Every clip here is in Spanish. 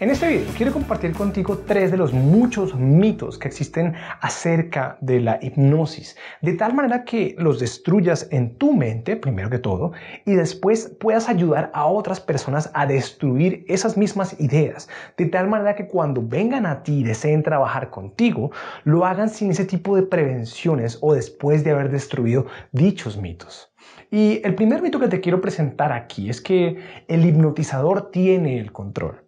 En este video quiero compartir contigo tres de los muchos mitos que existen acerca de la hipnosis, de tal manera que los destruyas en tu mente, primero que todo, y después puedas ayudar a otras personas a destruir esas mismas ideas, de tal manera que cuando vengan a ti y deseen trabajar contigo, lo hagan sin ese tipo de prevenciones o después de haber destruido dichos mitos. Y el primer mito que te quiero presentar aquí es que el hipnotizador tiene el control.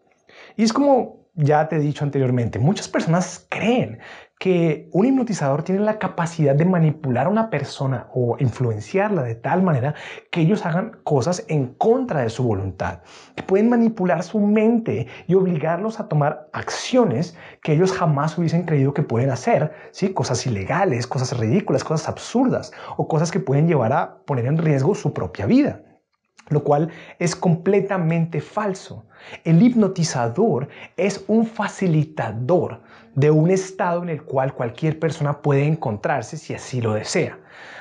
Y es como ya te he dicho anteriormente, muchas personas creen que un hipnotizador tiene la capacidad de manipular a una persona o influenciarla de tal manera que ellos hagan cosas en contra de su voluntad. que Pueden manipular su mente y obligarlos a tomar acciones que ellos jamás hubiesen creído que pueden hacer, ¿sí? cosas ilegales, cosas ridículas, cosas absurdas o cosas que pueden llevar a poner en riesgo su propia vida lo cual es completamente falso. El hipnotizador es un facilitador de un estado en el cual cualquier persona puede encontrarse si así lo desea.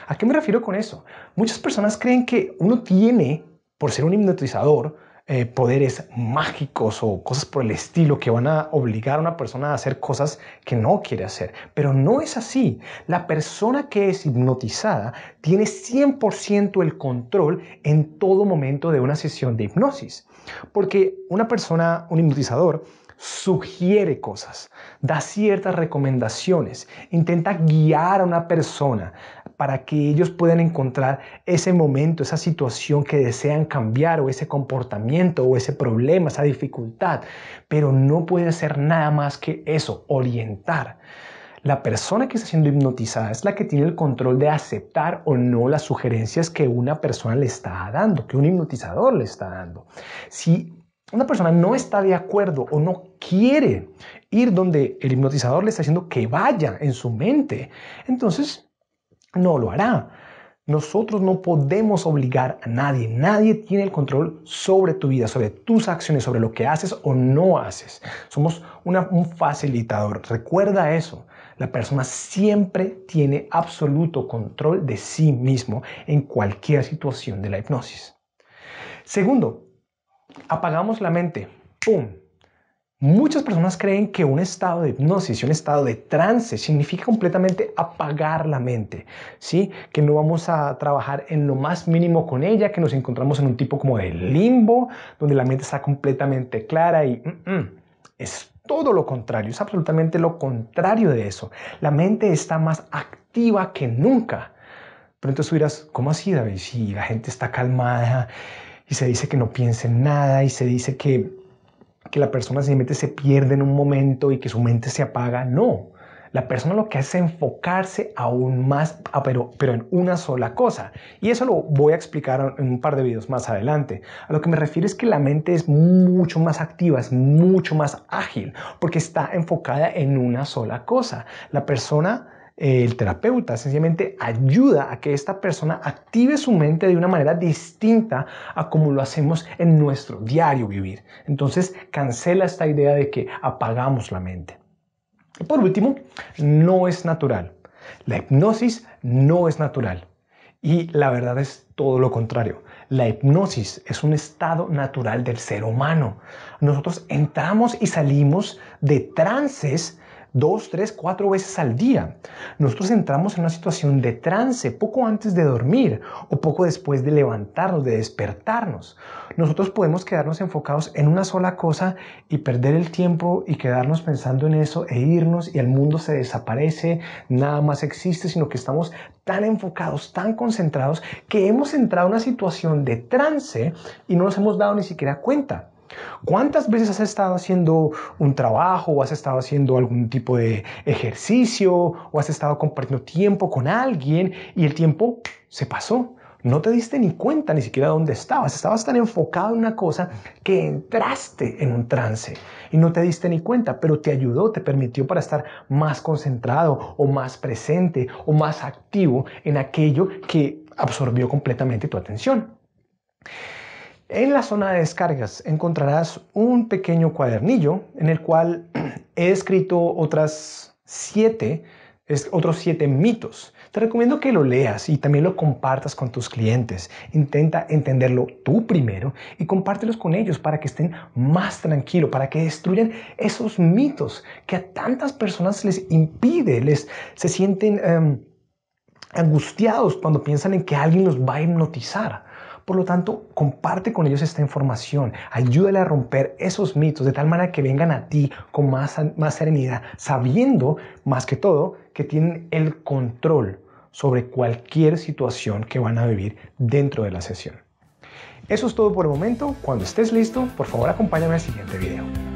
¿A qué me refiero con eso? Muchas personas creen que uno tiene, por ser un hipnotizador, eh, poderes mágicos o cosas por el estilo que van a obligar a una persona a hacer cosas que no quiere hacer. Pero no es así. La persona que es hipnotizada tiene 100% el control en todo momento de una sesión de hipnosis. Porque una persona, un hipnotizador, sugiere cosas, da ciertas recomendaciones, intenta guiar a una persona para que ellos puedan encontrar ese momento, esa situación que desean cambiar o ese comportamiento o ese problema, esa dificultad. Pero no puede ser nada más que eso, orientar. La persona que está siendo hipnotizada es la que tiene el control de aceptar o no las sugerencias que una persona le está dando, que un hipnotizador le está dando. Si una persona no está de acuerdo o no quiere ir donde el hipnotizador le está haciendo que vaya en su mente, entonces no lo hará. Nosotros no podemos obligar a nadie. Nadie tiene el control sobre tu vida, sobre tus acciones, sobre lo que haces o no haces. Somos un facilitador. Recuerda eso. La persona siempre tiene absoluto control de sí mismo en cualquier situación de la hipnosis. Segundo, apagamos la mente. ¡Pum! Muchas personas creen que un estado de hipnosis y un estado de trance significa completamente apagar la mente, ¿sí? Que no vamos a trabajar en lo más mínimo con ella, que nos encontramos en un tipo como de limbo, donde la mente está completamente clara y mm, mm, es todo lo contrario, es absolutamente lo contrario de eso. La mente está más activa que nunca. pronto entonces tú dirás, ¿cómo así, David? Si la gente está calmada y se dice que no piense en nada y se dice que que la persona simplemente se pierde en un momento y que su mente se apaga. No, la persona lo que hace es enfocarse aún más, ah, pero, pero en una sola cosa. Y eso lo voy a explicar en un par de videos más adelante. A lo que me refiero es que la mente es mucho más activa, es mucho más ágil, porque está enfocada en una sola cosa. La persona el terapeuta sencillamente ayuda a que esta persona active su mente de una manera distinta a como lo hacemos en nuestro diario vivir. Entonces cancela esta idea de que apagamos la mente. Y por último, no es natural. La hipnosis no es natural. Y la verdad es todo lo contrario. La hipnosis es un estado natural del ser humano. Nosotros entramos y salimos de trances dos, tres, cuatro veces al día. Nosotros entramos en una situación de trance poco antes de dormir o poco después de levantarnos, de despertarnos. Nosotros podemos quedarnos enfocados en una sola cosa y perder el tiempo y quedarnos pensando en eso e irnos y el mundo se desaparece, nada más existe, sino que estamos tan enfocados, tan concentrados que hemos entrado en una situación de trance y no nos hemos dado ni siquiera cuenta. ¿Cuántas veces has estado haciendo un trabajo o has estado haciendo algún tipo de ejercicio o has estado compartiendo tiempo con alguien y el tiempo se pasó? No te diste ni cuenta ni siquiera dónde estabas. Estabas tan enfocado en una cosa que entraste en un trance y no te diste ni cuenta, pero te ayudó, te permitió para estar más concentrado o más presente o más activo en aquello que absorbió completamente tu atención. En la zona de descargas encontrarás un pequeño cuadernillo en el cual he escrito otras siete, otros siete mitos. Te recomiendo que lo leas y también lo compartas con tus clientes. Intenta entenderlo tú primero y compártelos con ellos para que estén más tranquilos, para que destruyan esos mitos que a tantas personas les impide, les se sienten em, angustiados cuando piensan en que alguien los va a hipnotizar. Por lo tanto, comparte con ellos esta información, ayúdale a romper esos mitos de tal manera que vengan a ti con más, serenidad, sabiendo más que todo que tienen el control sobre cualquier situación que van a vivir dentro de la sesión. Eso es todo por el momento. Cuando estés listo, por favor acompáñame al siguiente video.